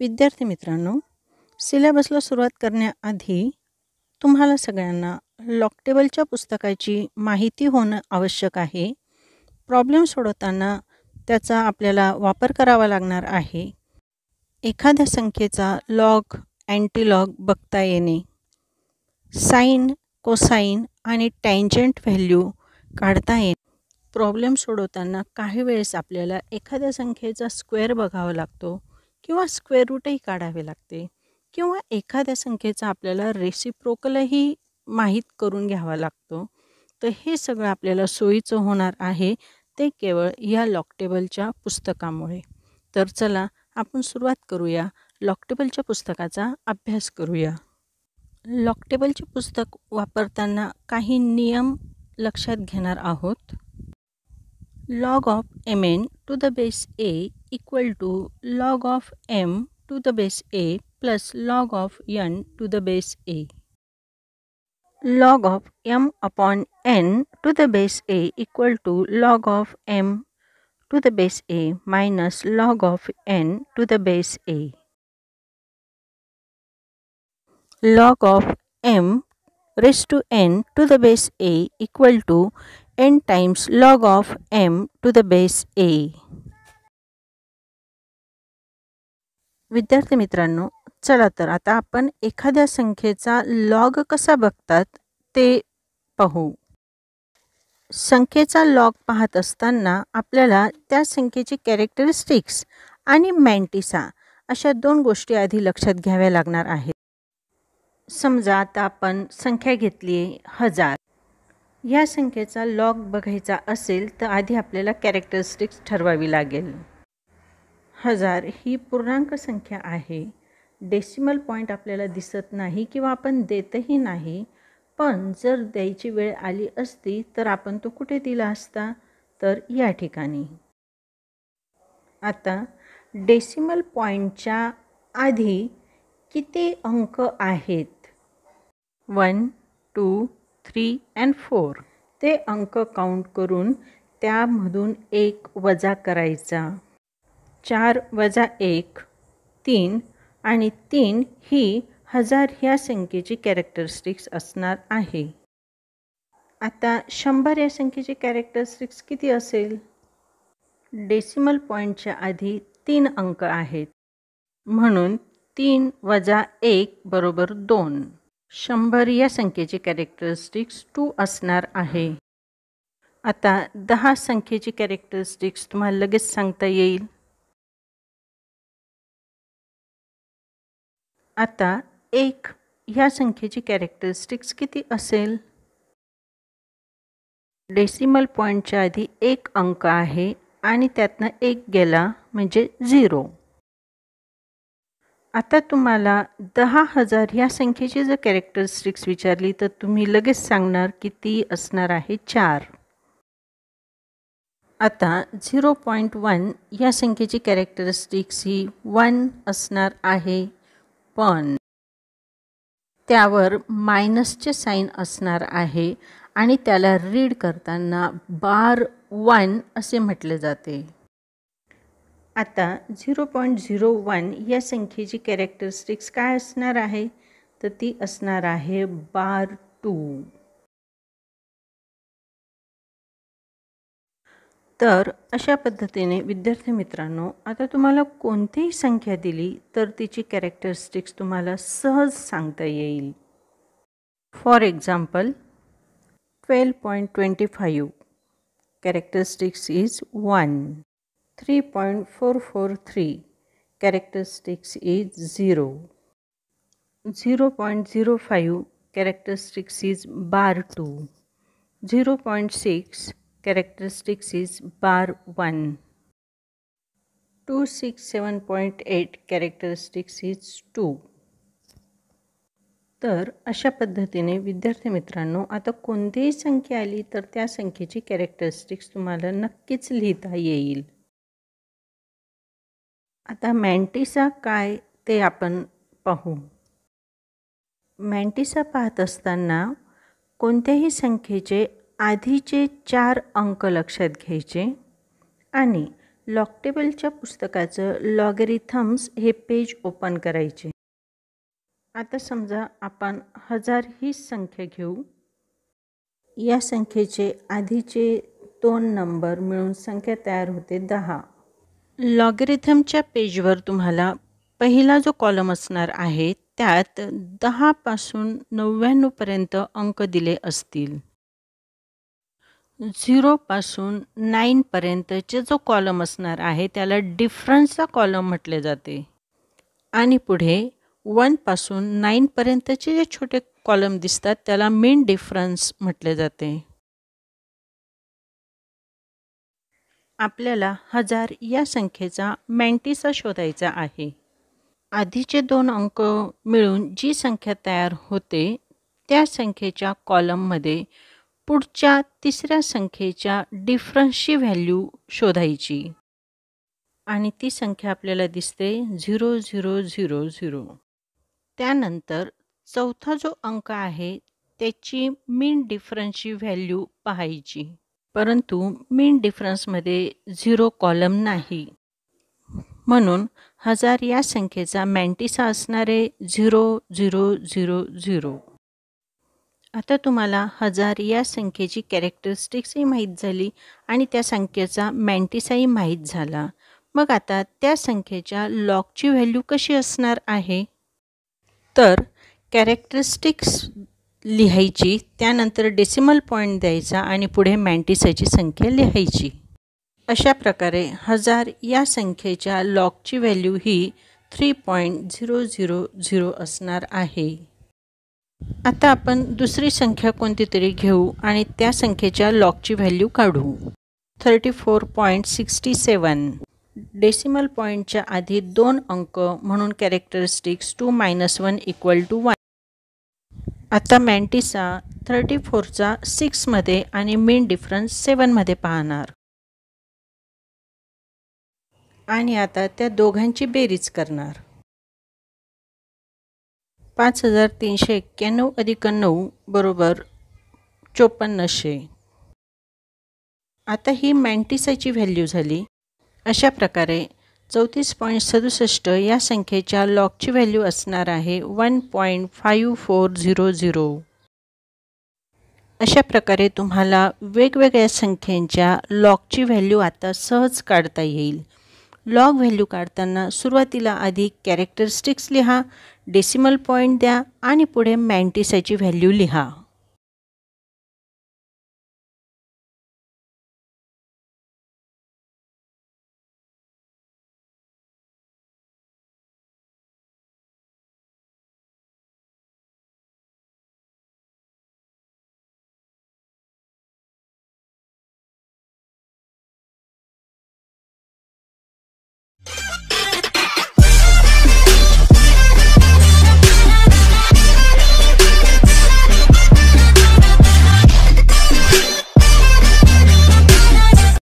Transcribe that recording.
विद्यार्थी मित्रांनो सिलेबसला सुरुवात करण्याआधी तुम्हाला सगळ्यांना लॉकटेबलच्या पुस्तकाची माहिती होणं आवश्यक आहे प्रॉब्लेम सोडवताना त्याचा आपल्याला वापर करावा लागणार आहे एखाद्या संख्येचा लॉग अँटीलॉग बघता येणे साईन कोसाईन आणि टँजंट व्हॅल्यू काढता येणे प्रॉब्लेम सोडवताना काही वेळेस आपल्याला एखाद्या संख्येचा स्क्वेअर बघावा लागतो किंवा स्क्वेअर रूटही काढावे लागते किंवा एखाद्या संख्येचा आपल्याला रेसिप्रोकलही माहीत करून घ्यावा लागतो तर हे सगळं आपल्याला सोयीचं होणार आहे ते केवळ या लॉकटेबलच्या पुस्तकामुळे तर चला आपण सुरुवात करूया लॉकटेबलच्या पुस्तकाचा अभ्यास करूया लॉकटेबलचे पुस्तक वापरताना काही नियम लक्षात घेणार आहोत log of mn to the base a equal to log of m to the base a plus log of n to the base a. Log of m upon n to the base a equal to log of m to the base a minus log of n to the base a. Log of m raised to n to the base a equal to n times log of m to the base a विद्यार्थी मित्रांनो चला तर आता आपण एखाद्या संख्येचा log कसा बघतात ते पाहू संख्येचा लॉग पाहत असताना आपल्याला त्या संख्येची कॅरेक्टरिस्टिक्स आणि मॅन्टिसा अशा दोन गोष्टी आधी लक्षात घ्याव्या लागणार आहेत समजा आता आपण संख्या घेतली आहे हजार या संख्येचा लॉग बघायचा असेल तर आधी आपल्याला कॅरेक्टरिस्टिक्स ठरवावी लागेल हजार ही पूर्णांक संख्या आहे डेसिमल पॉईंट आपल्याला दिसत नाही किंवा आपण देतही नाही पण जर द्यायची वेळ आली असती तर आपण तो कुठे दिला असता तर या ठिकाणी आता डेसिमल पॉईंटच्या आधी किती अंक आहेत one two three and four ते अंक काउंट करून त्यामधून एक वजा करायचा चार वजा एक तीन आणि तीन ही हजार ह्या संख्येची कॅरेक्टरिस्टिक्स असणार आहे आता शंभर या संख्येची कॅरेक्टरिस्टिक्स किती असेल डेसिमल पॉईंटच्या आधी तीन अंक आहेत म्हणून तीन वजा एक बरोबर दोन शंभर या संख्येची कॅरेक्टरिस्टिक्स टू असणार आहे आता दहा संख्येची कॅरेक्टरिस्टिक्स तुम्हाला लगेच सांगता येईल आता एक ह्या संख्येची कॅरेक्टरिस्टिक्स किती असेल डेसिमल पॉईंटच्या आधी एक अंक आहे आणि त्यातनं एक गेला म्हणजे झिरो आता तुम्हाला दहा हजार ह्या संख्येची जर कॅरेक्टरिस्टिक्स विचारली तर तुम्ही लगेच सांगणार की ती असणार आहे चार आता झिरो पॉईंट वन या संख्येची कॅरेक्टरिस्टिक्स ही वन असणार आहे पण त्यावर मायनसचे साईन असणार आहे आणि त्याला रीड करताना बार वन असे म्हटले जाते आता 0.01 पॉईंट झिरो वन या संख्येची कॅरेक्टरिस्टिक्स काय असणार आहे तर ती असणार आहे बार टू तर अशा पद्धतीने विद्यार्थी मित्रांनो आता तुम्हाला कोणतीही संख्या दिली तर तिची कॅरेक्टरिस्टिक्स तुम्हाला सहज सांगता येईल for example twelve point twenty five characteristics is one 3.443 characteristics is 0 0.05 characteristics is bar 2 0.6 characteristics is bar 1 267.8 characteristics is two तर अशा पद्धतीने विद्यार्थी मित्रांनो आता कोणतीही संख्या आली तर त्या संख्येची कॅरेक्टरिस्टिक्स तुम्हाला नक्कीच लिहिता येईल आता मॅन्टिसा काय ते आपण पाहू मॅन्टिसा पाहत असताना कोणत्याही संख्येचे आधीचे चार अंक लक्षात घ्यायचे आणि लॉकटेबलच्या पुस्तकाचं लॉगरिथम्स हे पेज ओपन करायचे आता समजा आपण हजार ही संख्या घेऊ या संख्येचे आधीचे दोन नंबर मिळून संख्या तयार होते दहा लॉगरिथमच्या पेजवर तुम्हाला पहिला जो कॉलम असणार आहे त्यात दहापासून नव्याण्णवपर्यंत अंक दिले असतील झिरोपासून नाईनपर्यंतचे जो कॉलम असणार आहे त्याला डिफरन्सचा कॉलम म्हटले जाते आणि पुढे वनपासून नाईनपर्यंतचे जे छोटे कॉलम दिसतात त्याला मेन डिफरन्स म्हटले जाते आपल्याला हजार या संख्येचा मँटीसा शोधायचा आहे आधीचे दोन अंक मिळून जी संख्या तयार होते त्या संख्येच्या कॉलममध्ये पुढच्या तिसऱ्या संख्येच्या डिफरन्सची व्हॅल्यू शोधायची आणि ती संख्या आपल्याला दिसते झिरो झिरो झिरो झिरो त्यानंतर चौथा जो अंक आहे त्याची मीन डिफरन्सची व्हॅल्यू पाहायची परंतु मेन डिफरन्समध्ये झिरो कॉलम नाही म्हणून हजार या संख्येचा मॅन्टिसा असणारे झिरो झिरो झिरो झिरो आता तुम्हाला हजार या संख्येची कॅरेक्टरिस्टिक्सही माहीत झाली आणि त्या संख्येचा मॅन्टिसाही माहीत झाला मग आता त्या संख्येच्या लॉकची व्हॅल्यू कशी असणार आहे तर कॅरेक्टरिस्टिक्स लिहायची त्यानंतर डेसिमल पॉईंट द्यायचा आणि पुढे मॅन्टिसाची संख्या लिहायची अशा प्रकारे हजार या संख्येच्या लॉकची व्हॅल्यू ही three point zero zero zero असणार आहे आता आपण दुसरी संख्या कोणती तरी घेऊ आणि त्या संख्येच्या लॉकची व्हॅल्यू काढू thirty four point sixty seven decimal पॉईंटच्या आधी दोन अंक म्हणून characteristics two minus one equal to one आता मॅन्टिसा थर्टी फोरचा सिक्समध्ये आणि मेन डिफरन्स सेवनमध्ये पाहणार आणि आता त्या दोघांची बेरीज करणार पाच हजार तीनशे एक्क्याण्णव अधिक नऊ बरोबर चोपन्नशे आता ही मॅन्टिसाची व्हॅल्यू झाली अशा प्रकारे चौतीस पॉईंट सदुसष्ट या संख्येच्या लॉकची व्हॅल्यू असणार आहे one point five four zero zero अशा प्रकारे तुम्हाला वेगवेगळ्या संख्येच्या लॉकची व्हॅल्यू आता सहज काढता येईल लॉग व्हॅल्यू काढताना सुरुवातीला आधी कॅरेक्टरिस्टिक्स लिहा डेसिमल पॉईंट द्या आणि पुढे मॅन्टिसाची व्हॅल्यू लिहा